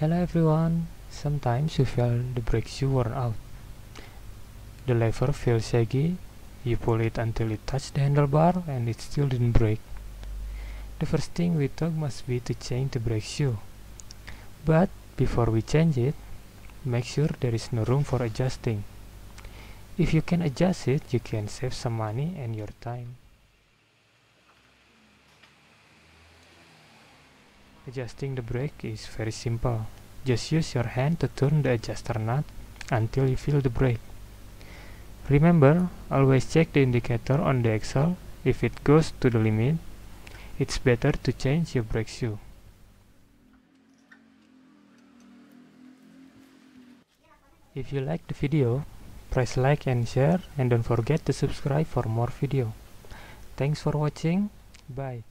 Hello everyone, sometimes you feel the brakes you worn out. The lever feels shaky. you pull it until it touches the handlebar and it still didn't break. The first thing we thought must be to change the brake shoe. But before we change it, make sure there is no room for adjusting. If you can adjust it, you can save some money and your time. Adjusting the brake is very simple. Just use your hand to turn the adjuster nut until you feel the brake. Remember, always check the indicator on the axle. If it goes to the limit, it's better to change your brake shoe. If you like the video, press like and share and don't forget to subscribe for more video. Thanks for watching. Bye.